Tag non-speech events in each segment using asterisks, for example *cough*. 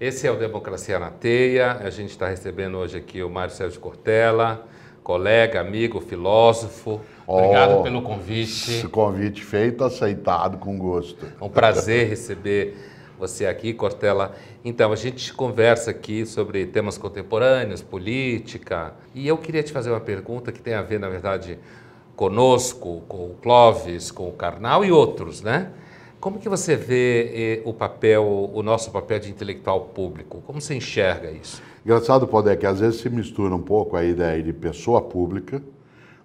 Esse é o Democracia na Teia. A gente está recebendo hoje aqui o Mário Sérgio Cortella, colega, amigo, filósofo. Obrigado oh, pelo convite. Convite feito, aceitado com gosto. É um prazer receber você aqui, Cortella. Então, a gente conversa aqui sobre temas contemporâneos, política. E eu queria te fazer uma pergunta que tem a ver, na verdade, conosco, com o Clóvis, com o Karnal e outros, né? Como que você vê eh, o papel, o nosso papel de intelectual público? Como você enxerga isso? Engraçado, pode é que às vezes se mistura um pouco a ideia de pessoa pública,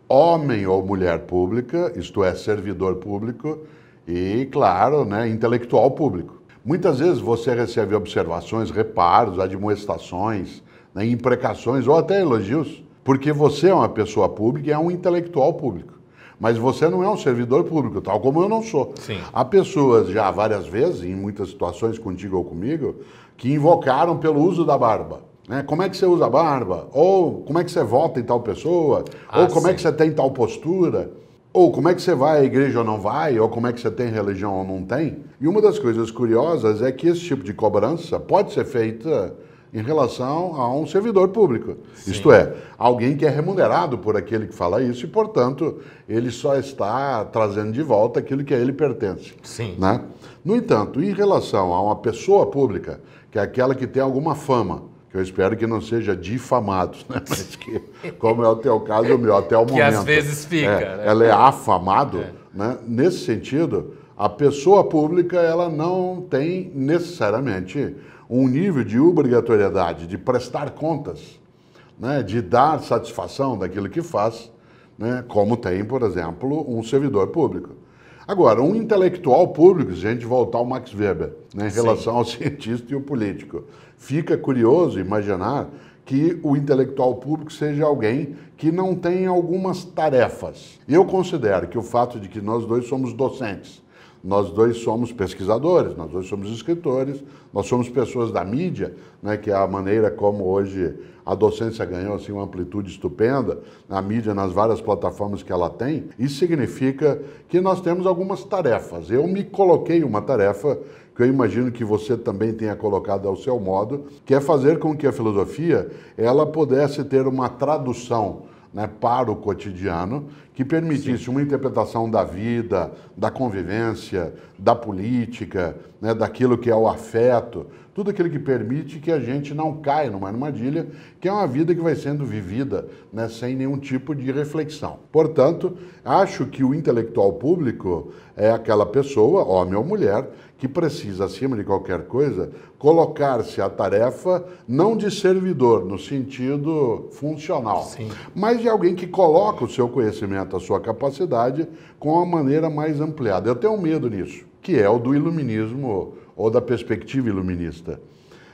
homem ou mulher pública, isto é, servidor público, e, claro, né, intelectual público. Muitas vezes você recebe observações, reparos, admoestações, né, imprecações ou até elogios, porque você é uma pessoa pública e é um intelectual público. Mas você não é um servidor público, tal como eu não sou. Sim. Há pessoas já várias vezes, em muitas situações, contigo ou comigo, que invocaram pelo uso da barba. Né? Como é que você usa a barba? Ou como é que você vota em tal pessoa? Ah, ou como é sim. é que você tem tal postura? Ou como é que você vai à igreja ou não vai? Ou como é que você tem religião ou não tem? E uma das coisas curiosas é que esse tipo de cobrança pode ser feita em relação a um servidor público. Sim. Isto é, alguém que é remunerado por aquele que fala isso e, portanto, ele só está trazendo de volta aquilo que a ele pertence. Sim. Né? No entanto, em relação a uma pessoa pública, que é aquela que tem alguma fama, que eu espero que não seja difamado, né? *laughs* Mas que, como é o teu caso, o meu até o que momento. Que às vezes fica. É, né? Ela é afamado, é. né? Nesse sentido, a pessoa pública ela não tem necessariamente um nível de obrigatoriedade de prestar contas, né, de dar satisfação daquilo que faz, né, como tem, por exemplo, um servidor público. Agora, um intelectual público, se a gente voltar ao Max Weber, né, em relação Sim. ao *laughs* cientista e o político, fica curioso imaginar que o intelectual público seja alguém que não tem algumas tarefas. Eu considero que o fato de que nós dois somos docentes nós dois somos pesquisadores, nós dois somos escritores, nós somos pessoas da mídia, né, que é a maneira como hoje a docência ganhou assim, uma amplitude estupenda na mídia, nas várias plataformas que ela tem. Isso significa que nós temos algumas tarefas. Eu me coloquei uma tarefa que eu imagino que você também tenha colocado ao seu modo, que é fazer com que a filosofia ela pudesse ter uma tradução né, para o cotidiano que permitisse Sim. uma interpretação da vida, da convivência, da política, né, daquilo que é o afeto, tudo aquilo que permite que a gente não caia numa armadilha, que é uma vida que vai sendo vivida né, sem nenhum tipo de reflexão. Portanto, acho que o intelectual público é aquela pessoa, homem ou mulher, que precisa, acima de qualquer coisa, colocar-se à tarefa não de servidor, no sentido funcional, Sim. mas de alguém que coloca o seu conhecimento, a sua capacidade, com a maneira mais ampliada. Eu tenho medo nisso, que é o do iluminismo ou da perspectiva iluminista.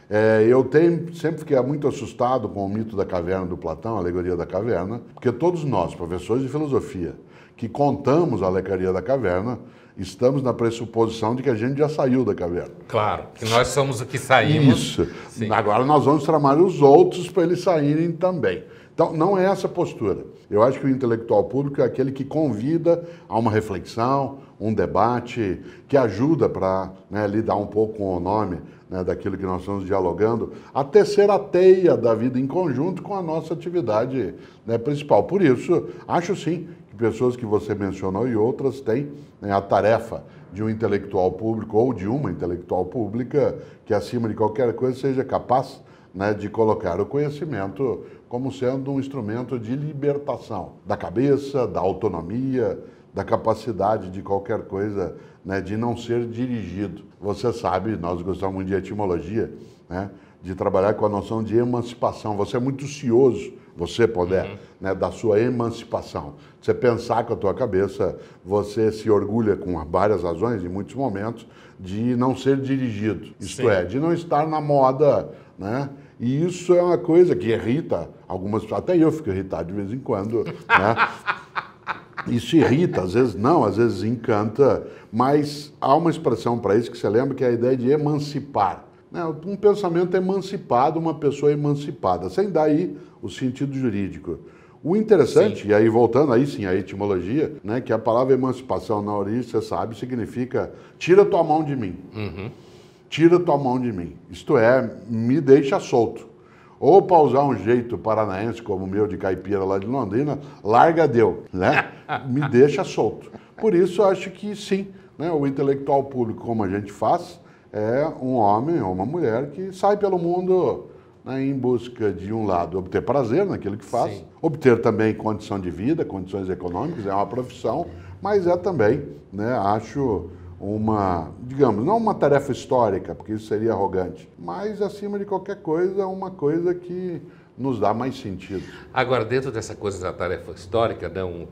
É, eu tenho, sempre fiquei muito assustado com o mito da caverna do Platão, a alegoria da caverna, porque todos nós, professores de filosofia, que contamos a alegoria da caverna, estamos na pressuposição de que a gente já saiu da caverna. Claro, que nós somos o que saímos. Isso. Sim. Agora nós vamos trabalhar os outros para eles saírem também. Então, não é essa postura. Eu acho que o intelectual público é aquele que convida a uma reflexão, um debate, que ajuda para né, lidar um pouco com o nome né, daquilo que nós estamos dialogando, a tecer a teia da vida em conjunto com a nossa atividade né, principal. Por isso, acho sim que pessoas que você mencionou e outras têm né, a tarefa de um intelectual público ou de uma intelectual pública que, acima de qualquer coisa, seja capaz né, de colocar o conhecimento como sendo um instrumento de libertação da cabeça, da autonomia, da capacidade de qualquer coisa, né, de não ser dirigido. Você sabe, nós gostamos de etimologia, né, de trabalhar com a noção de emancipação. Você é muito cioso você puder, uhum. né, da sua emancipação. Você pensar com a tua cabeça, você se orgulha com várias razões, em muitos momentos, de não ser dirigido. Isto Sim. é, de não estar na moda, né? E isso é uma coisa que irrita algumas até eu fico irritado de vez em quando, né? *laughs* Isso irrita, às vezes não, às vezes encanta, mas há uma expressão para isso que você lembra que é a ideia de emancipar. Né? Um pensamento emancipado, uma pessoa emancipada, sem daí o sentido jurídico. O interessante, sim. e aí voltando aí sim à etimologia, né, que a palavra emancipação na origem, você sabe, significa tira tua mão de mim. Uhum. Tira tua mão de mim. Isto é, me deixa solto. Ou para usar um jeito paranaense como o meu de caipira lá de Londrina, larga deu, né? *laughs* me deixa solto. Por isso acho que sim, né, o intelectual público como a gente faz é um homem ou uma mulher que sai pelo mundo né, em busca de um lado obter prazer naquilo que faz, Sim. obter também condição de vida, condições econômicas, é uma profissão, mas é também, né, acho uma, digamos, não uma tarefa histórica, porque isso seria arrogante, mas acima de qualquer coisa, uma coisa que nos dá mais sentido. Agora, dentro dessa coisa da tarefa histórica, não né,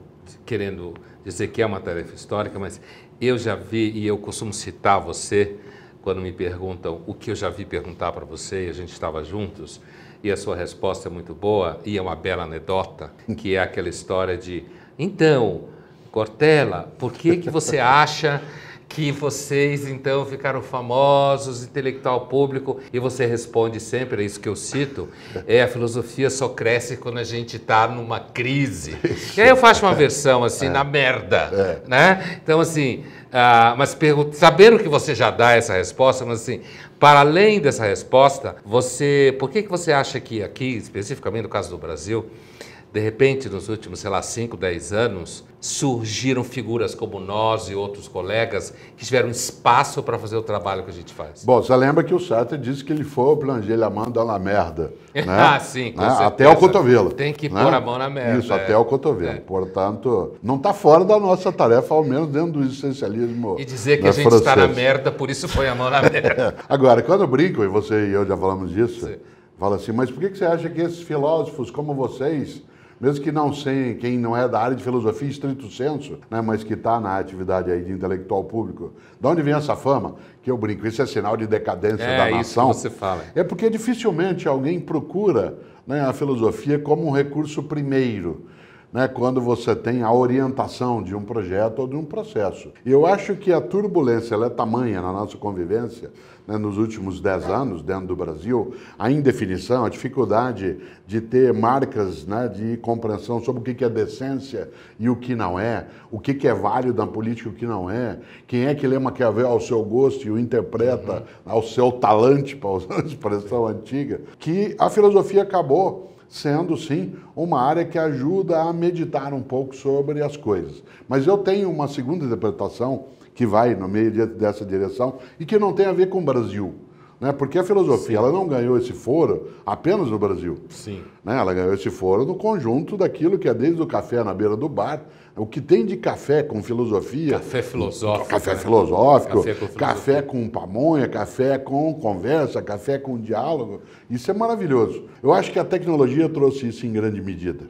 querendo dizer que é uma tarefa histórica, mas eu já vi e eu costumo citar você quando me perguntam o que eu já vi perguntar para você, e a gente estava juntos, e a sua resposta é muito boa, e é uma bela anedota, que é aquela história de: então, Cortella, por que, que você *laughs* acha que vocês então ficaram famosos, intelectual público, e você responde sempre, é isso que eu cito, é a filosofia só cresce quando a gente está numa crise. Isso. *laughs* E aí eu faço uma versão assim, é. na merda, é. né? Então assim, ah, mas sabendo que você já dá essa resposta, mas assim, para além dessa resposta, você, por que, que você acha que aqui, especificamente no caso do Brasil, de repente, nos últimos, sei lá, 5, 10 anos, surgiram figuras como nós e outros colegas que tiveram espaço para fazer o trabalho que a gente faz. Bom, você lembra que o Sartre disse que ele foi o Plangê a na merda. *laughs* Né? ah, sim, com né? certeza. Até o cotovelo. Tem que né? pôr a mão na merda. Isso, é. até o cotovelo. É. Portanto, não está fora da nossa tarefa, ao menos dentro do existencialismo E dizer que né, a gente francesa. está na merda, por isso foi a mão na merda. *laughs* Agora, quando brincam, e você e eu já falamos disso, sim. fala assim, mas por que você acha que esses filósofos como vocês mesmo que não sem, quem não é da área de filosofia estrito senso, né, mas que está na atividade aí de intelectual público, de onde vem essa fama? Que eu brinco, isso é sinal de decadência é, da nação. Isso que você fala. É porque dificilmente alguém procura né, a filosofia como um recurso primeiro né, quando você tem a orientação de um projeto ou de um processo. E eu acho que a turbulência é tamanha na nossa convivência né, nos últimos dez anos dentro do Brasil, a indefinição, a dificuldade de ter marcas né, de compreensão sobre o que é decência e o que não é, o que é válido na política e o que não é, quem é que lê Maquiavel ao seu gosto e o interpreta uhum. ao seu talante, *laughs* para usar a expressão antiga, que a filosofia acabou sendo sim uma área que ajuda a meditar um pouco sobre as coisas. Mas eu tenho uma segunda interpretação que vai no meio dessa direção e que não tem a ver com o Brasil né? Porque a filosofia ela não ganhou esse foro apenas no Brasil. Sim. Né? Ela ganhou esse foro no conjunto daquilo que é desde o café na beira do bar, o que tem de café com filosofia. Café filosófico. Café né? filosófico, café com, café com, pamonha, café com conversa, café com diálogo. Isso é maravilhoso. Eu acho que a tecnologia trouxe isso em grande medida.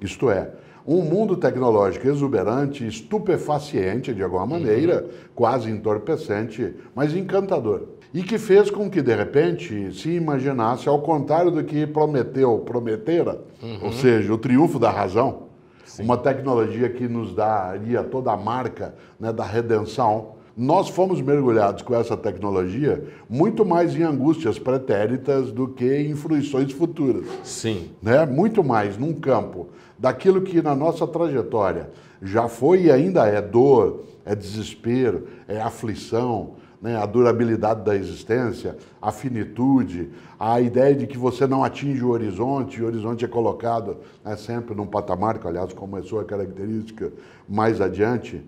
Isto é, um mundo tecnológico exuberante, estupefaciente de alguma uhum. maneira, uhum. quase entorpecente, mas encantador e que fez com que, de repente, se imaginasse, ao contrário do que prometeu, prometera, uhum. ou seja, o triunfo da razão, Sim. uma tecnologia que nos daria toda a marca né, da redenção, nós fomos mergulhados com essa tecnologia muito mais em angústias pretéritas do que em fruições futuras. Sim. Né? Muito mais num campo daquilo que na nossa trajetória já foi e ainda é dor, é desespero, é aflição, né, a durabilidade da existência, a finitude, a ideia de que você não atinge o horizonte, e o horizonte é colocado né, sempre num patamar, que aliás começou é a característica mais adiante.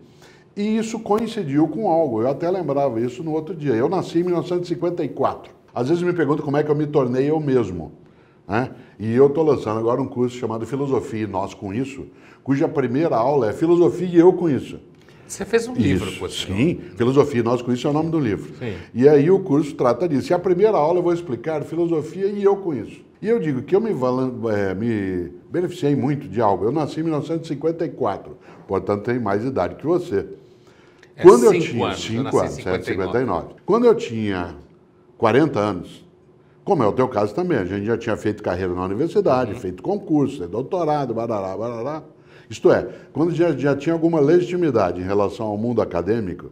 E isso coincidiu com algo, eu até lembrava isso no outro dia. Eu nasci em 1954. Às vezes me pergunto como é que eu me tornei eu mesmo. Né? E eu estou lançando agora um curso chamado Filosofia e Nós com Isso, cuja primeira aula é Filosofia e Eu com Isso. Você fez um isso, livro, por Sim, Filosofia e Nós com Isso é o nome do livro. Sim. E aí o curso trata disso. E a primeira aula eu vou explicar filosofia e eu com isso. E eu digo que eu me, é, me beneficiei muito de algo. Eu nasci em 1954, portanto tenho mais idade que você. É Quando eu tinha anos, 59. É, Quando eu tinha 40 anos, como é o teu caso também, a gente já tinha feito carreira na universidade, uhum. feito concurso, é doutorado, barará, barará. Isto é, quando já, já tinha alguma legitimidade em relação ao mundo acadêmico,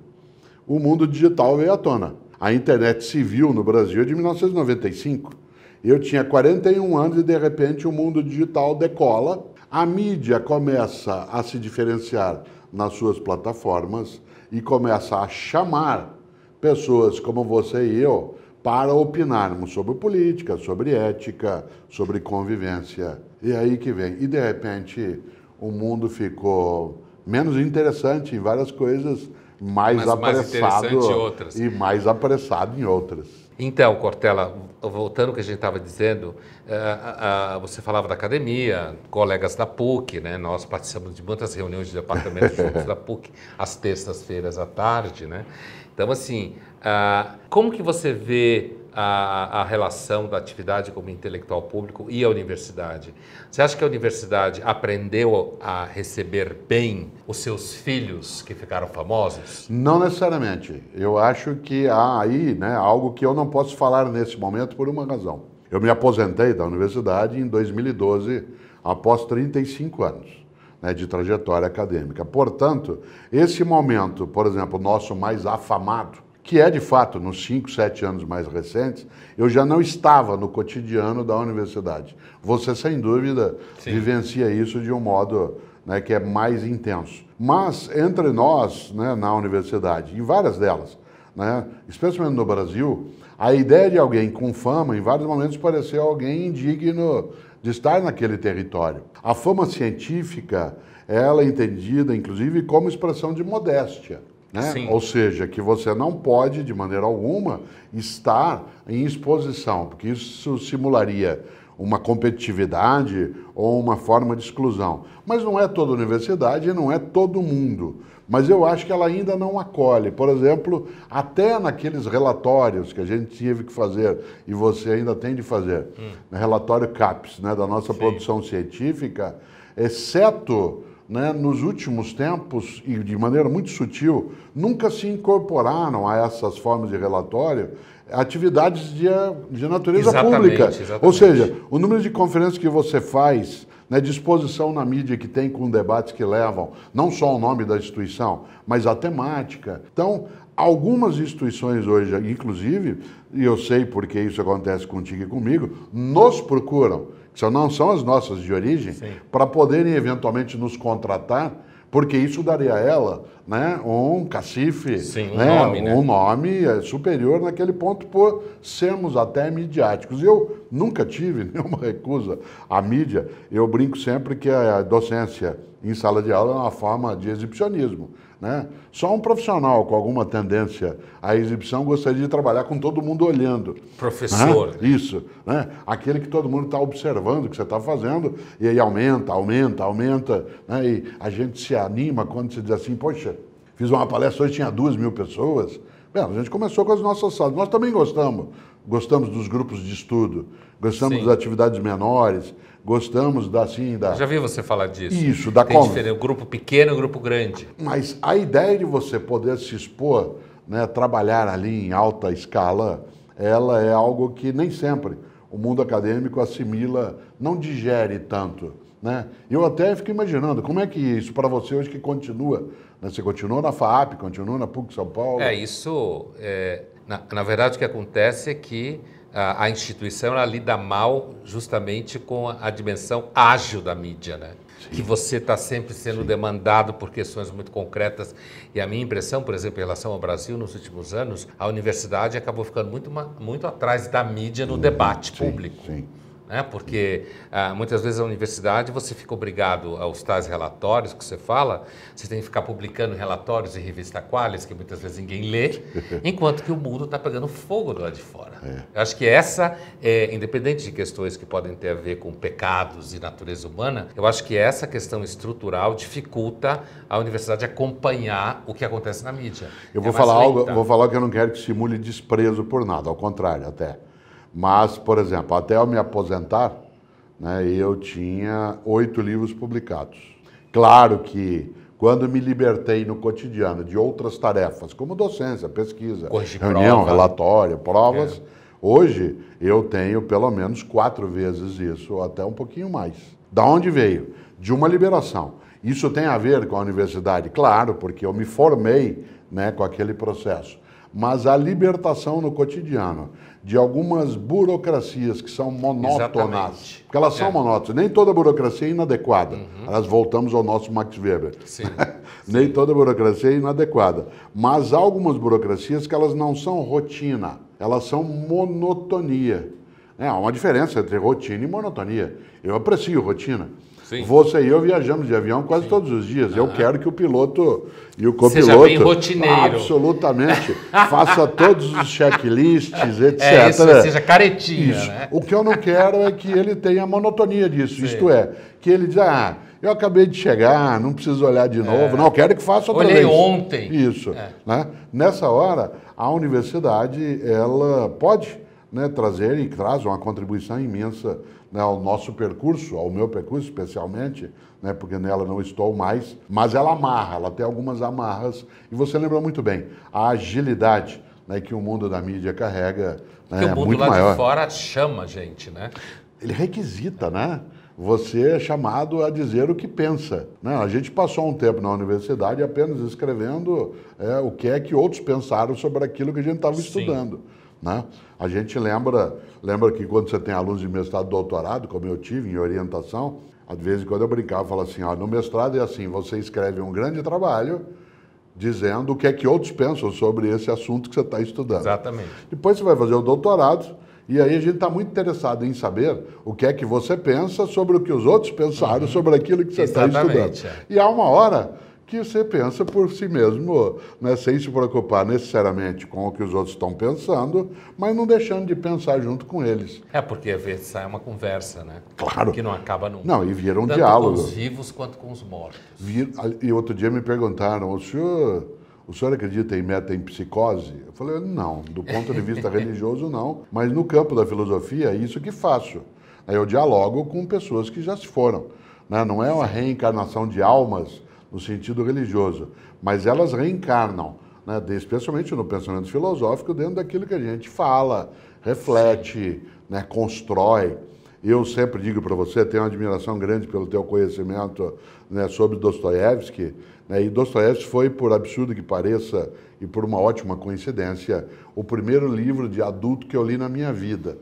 o mundo digital veio à tona. A internet civil no Brasil é de 1995. Eu tinha 41 anos e de repente o mundo digital decola. A mídia começa a se diferenciar nas suas plataformas e começa a chamar pessoas como você e eu para opinarmos sobre política, sobre ética, sobre convivência. E é aí que vem. E de repente o mundo ficou menos interessante em várias coisas, mais Mas apressado mais e mais apressado em outras. Então, Cortella, voltando ao que a gente estava dizendo, eh, você falava da academia, colegas da PUC, né? Nós participamos de muitas reuniões de departamentos *laughs* juntos da PUC, às terças-feiras à tarde, né? Então, assim, ah, como que você vê a, a, relação da atividade como intelectual público e a universidade. Você acha que a universidade aprendeu a receber bem os seus filhos que ficaram famosos? Não necessariamente. Eu acho que há aí né, algo que eu não posso falar nesse momento por uma razão. Eu me aposentei da universidade em 2012, após 35 anos né, de trajetória acadêmica. Portanto, esse momento, por exemplo, nosso mais afamado, que é de fato, nos 5, 7 anos mais recentes, eu já não estava no cotidiano da universidade. Você, sem dúvida, Sim. vivencia isso de um modo né, que é mais intenso. Mas entre nós, né, na universidade, em várias delas, né, especialmente no Brasil, a ideia de alguém com fama, em vários momentos, pareceu alguém indigno de estar naquele território. A fama científica, ela é entendida, inclusive, como expressão de modéstia. Né? Ou seja, que você não pode, de maneira alguma, estar em exposição, porque isso simularia uma competitividade ou uma forma de exclusão. Mas não é toda universidade, e não é todo mundo. Mas eu acho que ela ainda não acolhe. Por exemplo, até naqueles relatórios que a gente teve que fazer e você ainda tem de fazer, hum. relatório CAPES, né, da nossa Sim. produção científica, exceto né, nos últimos tempos, e de maneira muito sutil, nunca se incorporaram a essas formas de relatório atividades de, de natureza exatamente, pública. Exatamente. Ou seja, o número de conferências que você faz, né, disposição na mídia que tem com debates que levam não só o nome da instituição, mas a temática. Então, algumas instituições hoje, inclusive, e eu sei porque isso acontece contigo e comigo, nos procuram se não são as nossas de origem, para poderem eventualmente nos contratar, porque isso daria a ela né, um cacife, Sim, um, né, nome, né? um nome é, superior naquele ponto por sermos até midiáticos. Eu nunca tive *laughs* nenhuma recusa à mídia. Eu brinco sempre que a docência em sala de aula é uma forma de exibicionismo. Né? Só um profissional com alguma tendência à exibição gostaria de trabalhar com todo mundo olhando. Né? Professor. Né? Isso. Né? Aquele que todo mundo está observando o que você está fazendo, e aí aumenta, aumenta, aumenta. Né? E a gente se anima quando se diz assim, poxa, fiz uma palestra hoje, tinha duas mil pessoas. Bem, a gente começou com as nossas salas. Nós também gostamos. Gostamos dos grupos de estudo, gostamos Sim. das atividades menores, Gostamos da, assim, da... já vi você falar disso. Isso, da Tem o Diferença, grupo pequeno, grupo grande. Mas a ideia de você poder se expor, né, trabalhar ali em alta escala, ela é algo que nem sempre o mundo acadêmico assimila, não digere tanto. Né? Eu até fico imaginando como é que isso para você hoje que continua. Né? Você continua na FAAP, continua na PUC São Paulo. É, isso. É, na, na verdade, o que acontece é que a, a instituição ela lida mal justamente com a, dimensão ágil da mídia, né? que você está sempre sendo Sim. demandado por questões muito concretas. E a minha impressão, por exemplo, em relação ao Brasil, nos últimos anos, a universidade acabou ficando muito, muito atrás da mídia no debate Sim. público. Sim né? porque ah, muitas vezes a universidade você fica obrigado aos tais relatórios que você fala, você tem que ficar publicando relatórios em revista Qualis, que muitas vezes ninguém lê, *laughs* enquanto que o mundo está pegando fogo do lado de fora. É. Eu acho que essa, é, independente de questões que podem ter a ver com pecados e natureza humana, eu acho que essa questão estrutural dificulta a universidade acompanhar o que acontece na mídia. Eu vou, é falar, lenta. algo, vou falar que eu não quero que simule desprezo por nada, ao contrário até. Mas, por exemplo, até eu me aposentar, né, eu tinha oito livros publicados. Claro que quando me libertei no cotidiano de outras tarefas, como docência, pesquisa, reunião, prova. relatório, provas, é. hoje eu tenho pelo menos quatro vezes isso, até um pouquinho mais. Da onde veio? De uma liberação. Isso tem a ver com a universidade? Claro, porque eu me formei né, com aquele processo mas a libertação no cotidiano de algumas burocracias que são monótonas, Exatamente. porque elas são é. monótonas, nem toda burocracia é inadequada. Uhum. Nós voltamos ao nosso Max Weber. Sim. *laughs* nem Sim. toda burocracia é inadequada, mas há algumas burocracias que elas não são rotina, elas são monotonia. É, há uma diferença entre rotina e monotonia. Eu aprecio rotina. Sim. Você e eu viajamos de avião quase Sim. todos os dias. Ah. Eu quero que o piloto e o copiloto. Seja bem rotineiro. Absolutamente. *laughs* faça todos os checklists, é, etc. É isso, seja caretinha. Né? O que eu não quero é que ele tenha monotonia disso. Sim. Isto é, que ele diz, ah, eu acabei de chegar, não preciso olhar de é. novo. É. Não, quero que faça outra Olhei vez. ontem. Isso. É. Né? Nessa hora, a universidade, ela pode né, e traz uma contribuição imensa né, ao nosso percurso, ao meu percurso especialmente, né, porque nela não estou mais, mas ela amarra, ela tem algumas amarras, e você lembrou muito bem, a agilidade né, que o mundo da mídia carrega né, é muito maior. o mundo lá de fora chama a gente, né? Ele requisita, né? você é chamado a dizer o que pensa. Né? A gente passou um tempo na universidade apenas escrevendo é, o que é que outros pensaram sobre aquilo que a gente estava estudando. Né? A gente lembra, lembra que quando você tem alunos de mestrado e doutorado, como eu tive em orientação, às vezes quando eu brincava, eu falava assim, ó, ah, no mestrado é assim, você escreve um grande trabalho dizendo o que é que outros pensam sobre esse assunto que você está estudando. Exatamente. Depois você vai fazer o doutorado, e aí a gente está muito interessado em saber o que é que você pensa sobre o que os outros pensaram uhum. sobre aquilo que você está estudando. É. E há uma hora que você pensa por si mesmo, né, sem se preocupar necessariamente com o que os outros estão pensando, mas não deixando de pensar junto com eles. É, porque às vezes sai uma conversa, né? Claro. Que não acaba nunca. Não, e vira um Tanto diálogo. com os vivos quanto com os mortos. Vir... Ah, e outro dia me perguntaram, o senhor... O senhor acredita em meta em psicose? Eu falei, não, do ponto de vista *laughs* religioso, não. Mas no campo da filosofia, é isso que faço. Eu dialogo com pessoas que já se foram. Né? Não é uma reencarnação de almas, no sentido religioso, mas elas reencarnam, né, especialmente no pensamento filosófico, dentro daquilo que a gente fala, reflete, né, constrói. Eu sempre digo para você, tenho uma admiração grande pelo teu conhecimento né, sobre Dostoiévski, né, e Dostoiévski foi, por absurdo que pareça, e por uma ótima coincidência, o primeiro livro de adulto que eu li na minha vida.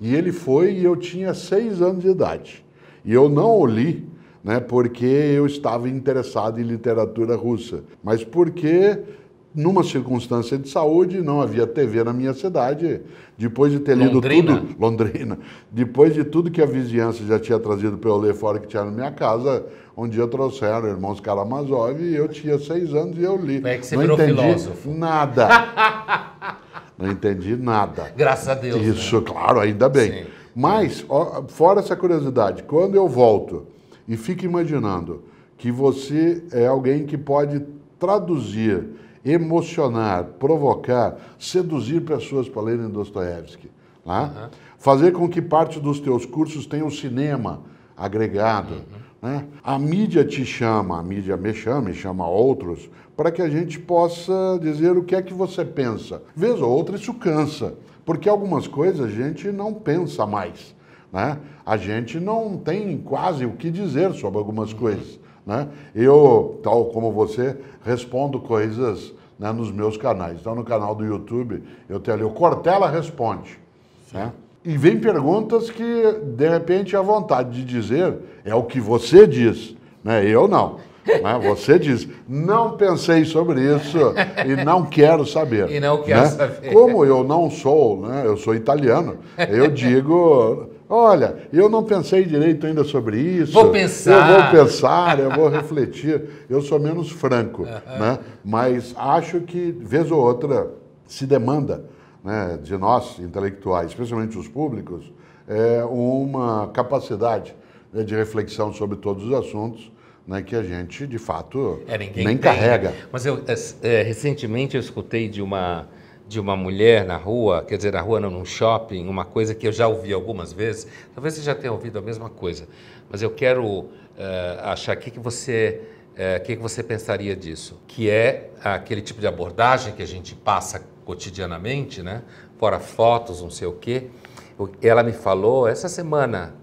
E ele foi, e eu tinha seis anos de idade. E eu não o li né? Porque eu estava interessado em literatura russa, mas porque numa circunstância de saúde, não havia TV na minha cidade. Depois de ter lido Londrina. tudo, Londrina, depois de tudo que a vizinhança já tinha trazido para eu ler fora que tinha na minha casa, um dia trouxeram irmãos Karamazov e eu tinha seis anos e eu li. É que você não entendi filósofo. nada. *laughs* não entendi nada. Graças a Deus. Isso, né? claro, ainda bem. Sim. Mas, ó, fora essa curiosidade, quando eu volto e fique imaginando que você é alguém que pode traduzir, emocionar, provocar, seduzir pessoas para lerem Dostoiévski. Né? Uhum. Fazer com que parte dos teus cursos tenha o cinema agregado. Uhum. Né? A mídia te chama, a mídia me chama e chama outros, para que a gente possa dizer o que é que você pensa. Vez ou outra isso cansa, porque algumas coisas a gente não pensa mais. Né? A gente não tem quase o que dizer sobre algumas coisas. Né? Eu, tal como você, respondo coisas né, nos meus canais. Então, no canal do YouTube, eu tenho ali o Cortella Responde. Né? E vem perguntas que, de repente, a vontade de dizer é o que você diz, né? eu não. Né? Você diz, não pensei sobre isso e não quero saber. *laughs* E não quero né? saber. Como eu não sou, né? eu sou italiano, eu digo, Olha, eu não pensei direito ainda sobre isso. Vou pensar. Eu vou pensar, eu vou refletir. Eu sou menos franco, né? Mas acho que, vez ou outra, se demanda né, de nós, intelectuais, especialmente os públicos, é uma capacidade né, de reflexão sobre todos os assuntos né, que a gente, de fato, é, nem tem. carrega. Mas eu, é, é recentemente eu escutei de uma de uma mulher na rua, quer dizer, na rua não, num shopping, uma coisa que eu já ouvi algumas vezes, talvez você já tenha ouvido a mesma coisa, mas eu quero uh, achar o que, que você o eh, que, que você pensaria disso, que é aquele tipo de abordagem que a gente passa cotidianamente, né? fora fotos, não sei o quê. Ela me falou essa semana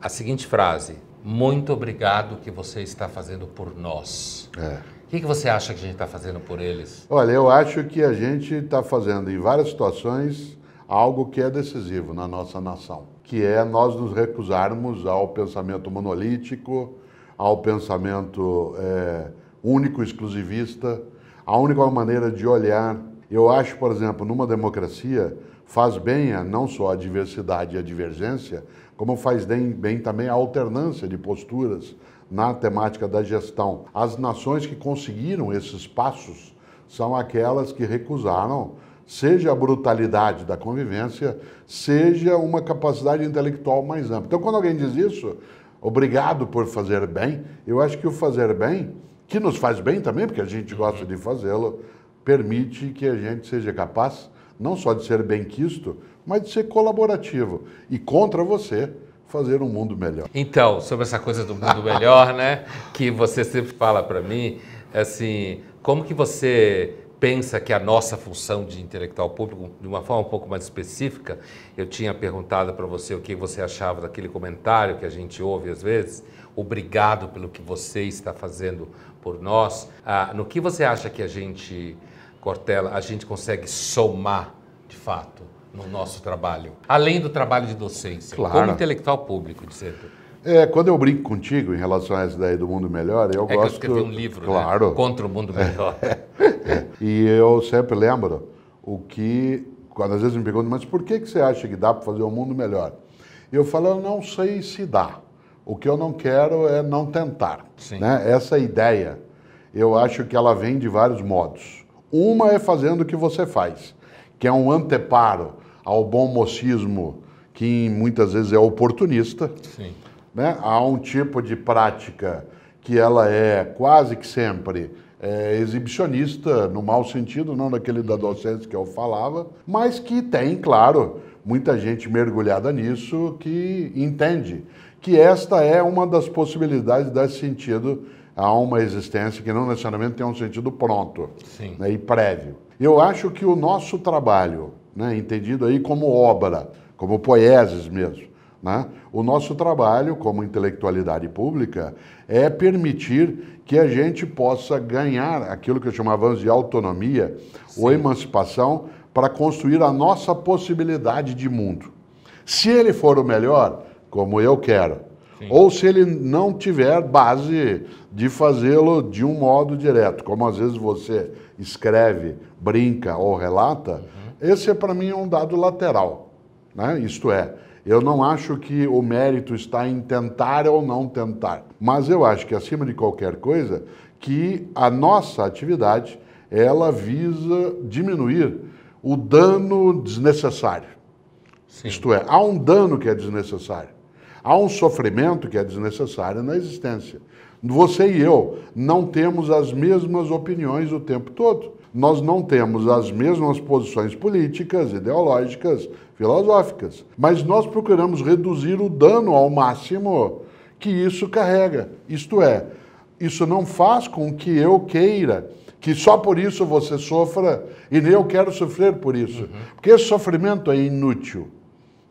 a seguinte frase, muito obrigado que você está fazendo por nós. É. O que, que você acha que a gente está fazendo por eles? Olha, eu acho que a gente está fazendo em várias situações algo que é decisivo na nossa nação, que é nós nos recusarmos ao pensamento monolítico, ao pensamento é, único, exclusivista, a única maneira de olhar. Eu acho, por exemplo, numa democracia, faz bem a, não só a diversidade e a divergência, como faz bem, bem também a alternância de posturas, na temática da gestão. As nações que conseguiram esses passos são aquelas que recusaram, seja a brutalidade da convivência, seja uma capacidade intelectual mais ampla. Então, quando alguém diz isso, obrigado por fazer bem, eu acho que o fazer bem, que nos faz bem também, porque a gente gosta de fazê-lo, permite que a gente seja capaz não só de ser benquisto, mas de ser colaborativo e contra você fazer um mundo melhor. Então, sobre essa coisa do mundo melhor, né, que você sempre fala para mim, é assim, como que você pensa que a nossa função de intelectual público, de uma forma um pouco mais específica, eu tinha perguntado para você o que você achava daquele comentário que a gente ouve às vezes, obrigado pelo que você está fazendo por nós. Ah, no que você acha que a gente, Cortella, a gente consegue somar de fato? no nosso trabalho, além do trabalho de docência, claro. como intelectual público, de certo. É, quando eu brinco contigo em relação a essa ideia do Mundo Melhor, eu é gosto... É que eu escrevi um livro, né? claro. Né? Contra o Mundo Melhor. É. *laughs* É. E eu sempre lembro o que... Quando às vezes me perguntam, mas por que, que você acha que dá para fazer um mundo melhor? Eu falo, eu não sei se dá. O que eu não quero é não tentar. Sim. Né? Essa ideia, eu acho que ela vem de vários modos. Uma é fazendo o que você faz, que é um anteparo ao bom mocismo, que muitas vezes é oportunista. Sim. Né? Há um tipo de prática que ela é quase que sempre é, exibicionista, no mau sentido, não daquele da docência que eu falava, mas que tem, claro, muita gente mergulhada nisso que entende que esta é uma das possibilidades de dar sentido a uma existência que não necessariamente tem um sentido pronto né, e prévio. Eu acho que o nosso trabalho né, entendido aí como obra, como poeses mesmo. Né? O nosso trabalho como intelectualidade pública é permitir que a gente possa ganhar aquilo que chamávamos de autonomia Sim. ou emancipação para construir a nossa possibilidade de mundo. Se ele for o melhor, como eu quero, Sim. ou se ele não tiver base de fazê-lo de um modo direto, como às vezes você escreve, brinca ou relata, uhum. Esse, é, para mim, é um dado lateral. Né? Isto é, eu não acho que o mérito está em tentar ou não tentar, mas eu acho que, acima de qualquer coisa, que a nossa atividade ela visa diminuir o dano desnecessário. Sim. Isto é, há um dano que é desnecessário, há um sofrimento que é desnecessário na existência. Você e eu não temos as mesmas opiniões o tempo todo nós não temos as mesmas posições políticas, ideológicas, filosóficas, mas nós procuramos reduzir o dano ao máximo que isso carrega. Isto é, isso não faz com que eu queira que só por isso você sofra e nem eu quero sofrer por isso, uhum. porque esse sofrimento é inútil.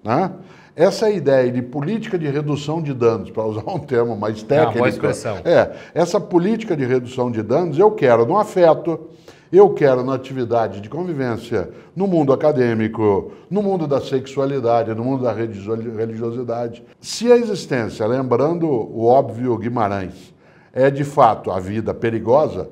Né? Essa é ideia de política de redução de danos, para usar um termo mais técnico, é, uma boa expressão. é essa política de redução de danos eu quero no afeto, eu quero, na atividade de convivência, no mundo acadêmico, no mundo da sexualidade, no mundo da religiosidade, se a existência, lembrando o óbvio Guimarães, é de fato a vida perigosa,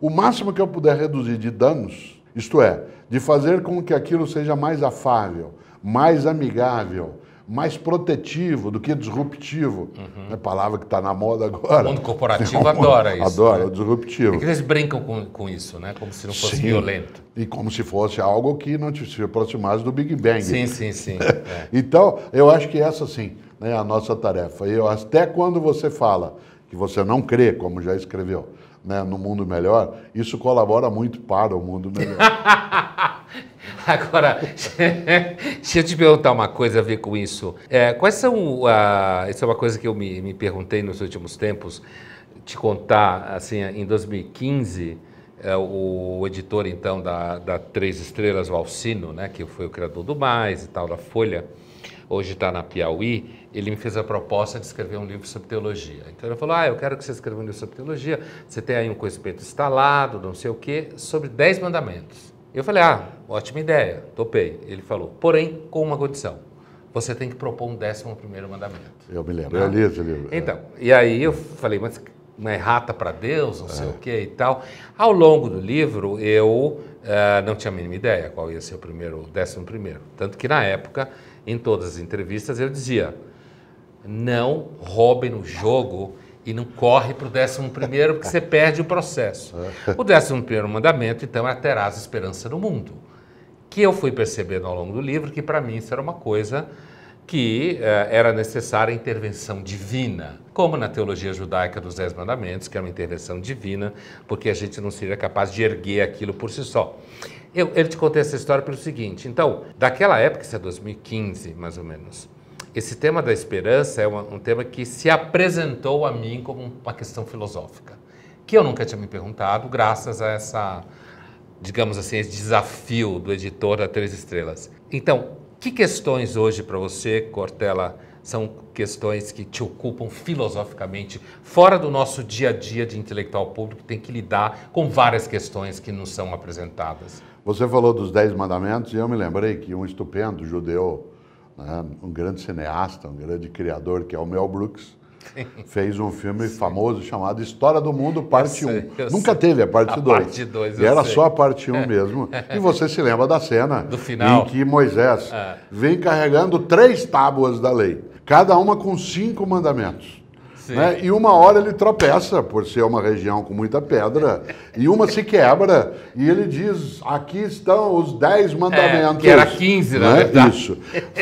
o máximo que eu puder reduzir de danos, isto é, de fazer com que aquilo seja mais afável, mais amigável, mais protetivo do que disruptivo. Uhum. É a palavra que está na moda agora. O mundo corporativo *laughs* adora isso. Adora, né? o disruptivo. Porque eles brincam com, com isso, né? como se não fosse sim. violento. E como se fosse algo que não te, se aproximasse do Big Bang. Sim, sim, sim. *laughs* É. então, eu acho que é essa, sim, é a nossa tarefa. E até quando você fala que você não crê, como já escreveu, né, no mundo melhor, isso colabora muito para o mundo melhor. *laughs* Agora, *laughs* deixa eu te perguntar uma coisa a ver com isso. É, quais são. Ah, isso é uma coisa que eu me, me perguntei nos últimos tempos. Te contar, assim, em 2015, é, o editor então da, da Três Estrelas, o Alcino, né, que foi o criador do Mais e tal, da Folha, hoje está na Piauí, ele me fez a proposta de escrever um livro sobre teologia. Então ele falou: Ah, eu quero que você escreva um livro sobre teologia, você tem aí um conhecimento instalado, não sei o quê, sobre dez mandamentos. Eu falei, ah, ótima ideia, topei. Ele falou, porém, com uma condição. Você tem que propor um décimo primeiro mandamento. Eu me lembro, né? eu li esse livro. É. Então, e aí eu falei, mas uma errata é para Deus, não é. sei o que e tal. Ao longo do livro, eu uh, não tinha a mínima ideia qual ia ser o primeiro, o décimo primeiro. Tanto que na época, em todas as entrevistas, eu dizia, não roubem no jogo e não corre para o décimo primeiro porque você perde o processo. O décimo primeiro mandamento, então, é terás esperança no mundo. Que eu fui percebendo ao longo do livro que para mim isso era uma coisa que eh, era necessária a intervenção divina, como na teologia judaica dos Dez Mandamentos, que é uma intervenção divina, porque a gente não seria capaz de erguer aquilo por si só. Eu, eu te contei essa história pelo seguinte, então, daquela época, isso é 2015 mais ou menos, esse tema da esperança é um tema que se apresentou a mim como uma questão filosófica, que eu nunca tinha me perguntado, graças a essa, digamos assim, esse desafio do editor da Três Estrelas. Então, que questões hoje para você, Cortella, são questões que te ocupam filosoficamente, fora do nosso dia a dia de intelectual público, que tem que lidar com várias questões que nos são apresentadas? Você falou dos Dez Mandamentos e eu me lembrei que um estupendo judeu né, um grande cineasta, um grande criador, que é o Mel Brooks, Sim. fez um filme Sim. famoso chamado História do Mundo, parte 1. Um. Nunca sei. teve a parte 2. Era sei. só a parte 1 um mesmo. e você se lembra da cena do final. em que Moisés é. vem carregando três tábuas da lei, cada uma com cinco mandamentos. Né? E uma hora ele tropeça, por ser uma região com muita pedra, *laughs* e uma se quebra, e ele diz: aqui estão os dez é, mandamentos. É, que era 15, né? na verdade. Isso.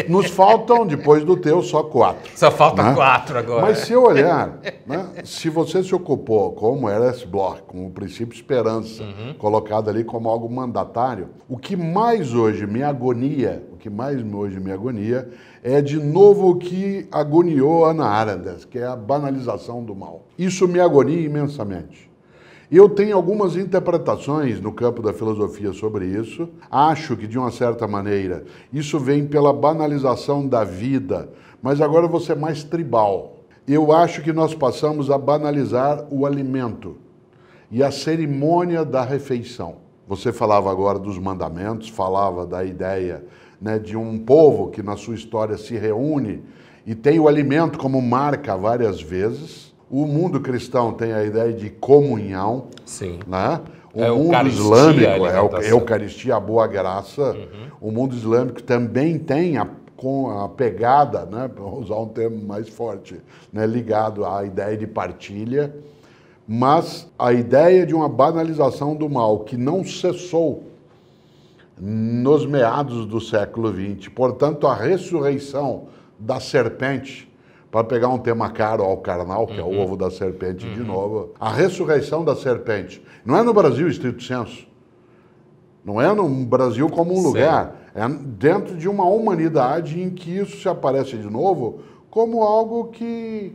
Nos faltam, depois do teu, só quatro. Só falta né? quatro agora. Mas se eu olhar, né? se você se ocupou como Ernest Bloch, com o princípio esperança, uhum. colocado ali como algo mandatário, o que mais hoje me agonia, o que mais hoje me agonia é de novo o que agoniou Ana Arendt, que é a banalização do mal. Isso me agonia imensamente. Eu tenho algumas interpretações no campo da filosofia sobre isso. Acho que, de uma certa maneira, isso vem pela banalização da vida, mas agora você é mais tribal. Eu acho que nós passamos a banalizar o alimento e a cerimônia da refeição. Você falava agora dos mandamentos, falava da ideia né, de um povo que na sua história se reúne e tem o alimento como marca várias vezes. O mundo cristão tem a ideia de comunhão. Sim. Né? O é mundo islâmico, é a Eucaristia, a boa graça. Uhum. O mundo islâmico também tem a, a pegada, né, para usar um termo mais forte, né, ligado à ideia de partilha. Mas a ideia de uma banalização do mal que não cessou nos meados do século XX. Portanto, a ressurreição da serpente, para pegar um tema caro ao carnal, que uhum. é o uhum. ovo da serpente uhum. de novo, a ressurreição da serpente. Não é no Brasil, estrito senso. Não é no Brasil como um Sim. lugar. É dentro de uma humanidade em que isso se aparece de novo como algo que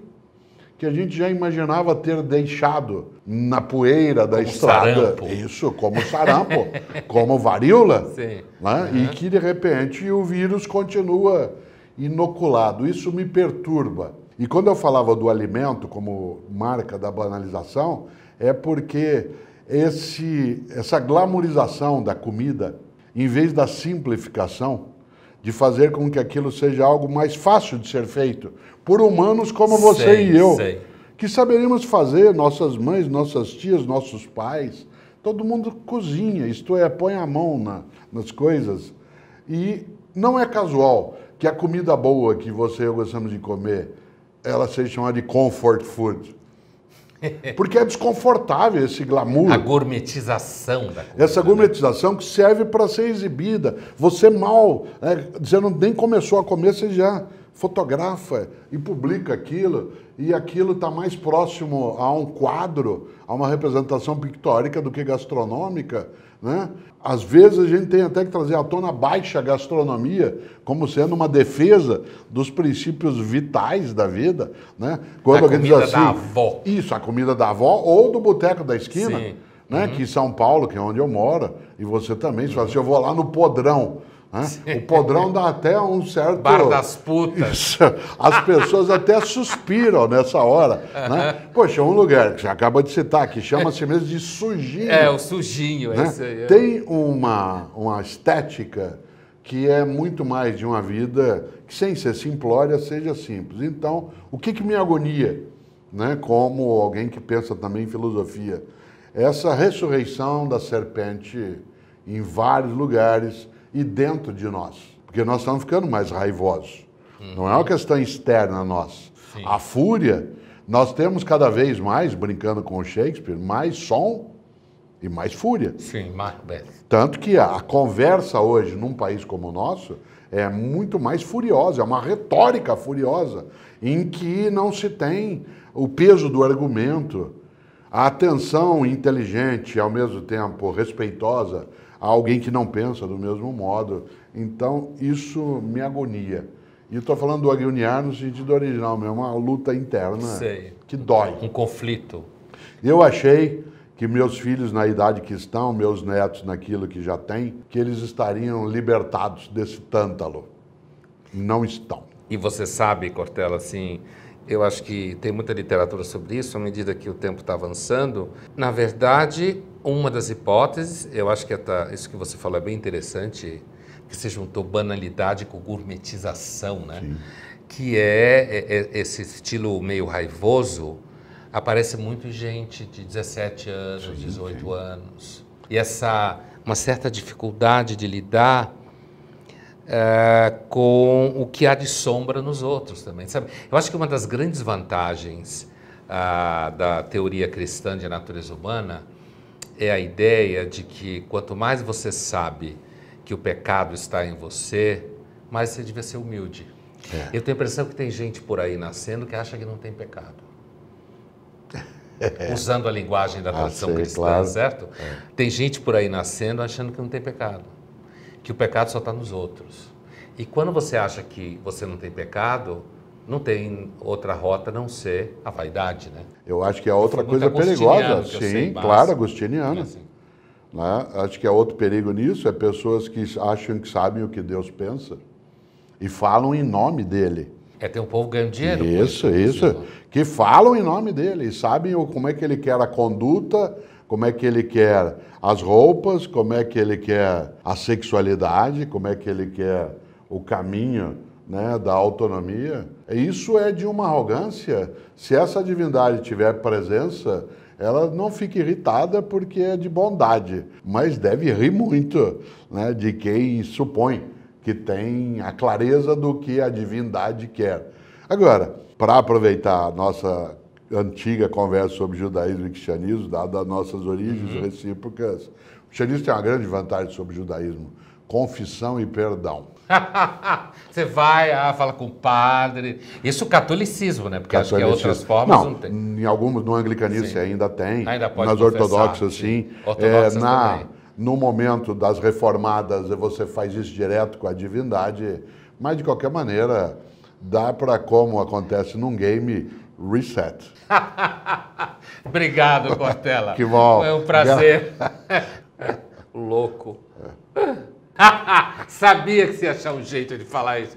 que a gente já imaginava ter deixado na poeira da como estrada. Sarampo. Isso, como sarampo, *laughs* como varíola. Sim. Né? Uhum. E que, de repente, o vírus continua inoculado. Isso me perturba. E quando eu falava do alimento como marca da banalização, é porque esse, essa glamorização da comida, em vez da simplificação, de fazer com que aquilo seja algo mais fácil de ser feito por humanos como você sei, e eu, sei. que saberíamos fazer, nossas mães, nossas tias, nossos pais, todo mundo cozinha, isto é, põe a mão na, nas coisas. E não é casual que a comida boa que você e eu gostamos de comer, ela seja chamada de comfort food. Porque é desconfortável esse glamour. A gourmetização da comida. Essa né? gourmetização que serve para ser exibida. Você mal, é, você nem começou a comer, você já fotografa e publica aquilo e aquilo está mais próximo a um quadro, a uma representação pictórica do que gastronômica. Né? Às vezes a gente tem até que trazer à tona baixa gastronomia como sendo uma defesa dos princípios vitais da vida. Né? Quando a alguém comida diz assim, da avó. Isso, a comida da avó ou do boteco da esquina, né? Uhum. que em São Paulo, que é onde eu moro, e você também, se uhum. fala assim, eu vou lá no podrão. Né? O podrão dá até um certo. Bar das putas. As pessoas até suspiram nessa hora. Né? Poxa, um lugar que você acaba de citar, que chama-se *laughs* mesmo de sujinho. É, o sujinho, né? é isso aí. Tem uma, uma estética que é muito mais de uma vida que, sem ser simplória, seja simples. Então, o que, que me agonia, né, como alguém que pensa também em filosofia? Essa ressurreição da serpente em vários lugares, e dentro de nós. Porque nós estamos ficando mais raivosos. Uhum. Não é uma questão externa a nós. Sim. A fúria, nós temos cada vez mais, brincando com o Shakespeare, mais som e mais fúria. Sim, Macbeth. Tanto que a, a conversa hoje, num país como o nosso, é muito mais furiosa, é uma retórica furiosa, em que não se tem o peso do argumento, a atenção inteligente, ao mesmo tempo respeitosa, Há alguém que não pensa do mesmo modo. Então, isso me agonia. E estou falando do agoniar no sentido original mesmo, uma luta interna Sei. que dói. Um conflito. Eu achei que meus filhos na idade que estão, meus netos naquilo que já têm, que eles estariam libertados desse tântalo. Não estão. E você sabe, Cortella, assim, eu acho que tem muita literatura sobre isso, à medida que o tempo está avançando. Na verdade, uma das hipóteses, eu acho que até, tá, isso que você falou é bem interessante, que você juntou banalidade com gourmetização, né? Sim. Que é, é, é esse estilo meio raivoso, aparece muito gente de 17 anos, sim, 18 sim. anos. E essa uma certa dificuldade de lidar é, com o que há de sombra nos outros também. Sabe? Eu acho que uma das grandes vantagens ah, da teoria cristã de natureza humana é a ideia de que quanto mais você sabe que o pecado está em você, mais você devia ser humilde. É. Eu tenho a impressão que tem gente por aí nascendo que acha que não tem pecado. É. *laughs* Usando a linguagem da tradição ah, sim, cristã, claro. certo? É. Tem gente por aí nascendo achando que não tem pecado, que o pecado só está nos outros. E quando você acha que você não tem pecado, não tem outra rota a não ser a vaidade, né? Eu acho que é outra coisa perigosa. Sim, claro, agostiniana. Né, assim. né? Acho que é outro perigo nisso, é pessoas que acham que sabem o que Deus pensa e falam em nome dele. É, ter um povo ganhando dinheiro. Isso, isso. isso. Assim, né? Que falam em nome dele e sabem como é que ele quer a conduta, como é que ele quer as roupas, como é que ele quer a sexualidade, como é que ele quer o caminho né, da autonomia, isso é de uma arrogância. Se essa divindade tiver presença, ela não fica irritada porque é de bondade, mas deve rir muito né, de quem supõe que tem a clareza do que a divindade quer. Agora, para aproveitar a nossa antiga conversa sobre judaísmo e cristianismo, dada as nossas origens uhum. recíprocas, o cristianismo tem uma grande vantagem sobre o judaísmo: confissão e perdão. *laughs* Você vai, ah, fala com o padre. Isso o catolicismo, né? Porque catolicismo. acho que é outras formas não, não tem. Em alguns, no anglicanismo sim. ainda tem. Ainda pode Nas ortodoxas, sim. Ortodoxas é, na, No momento das reformadas, você faz isso direto com a divindade. Mas, de qualquer maneira, dá para, como acontece num game, reset. *laughs* Obrigado, Cortella. *laughs* que bom. Foi um prazer. Louco. É. *laughs* Sabia que você ia achar um jeito de falar isso.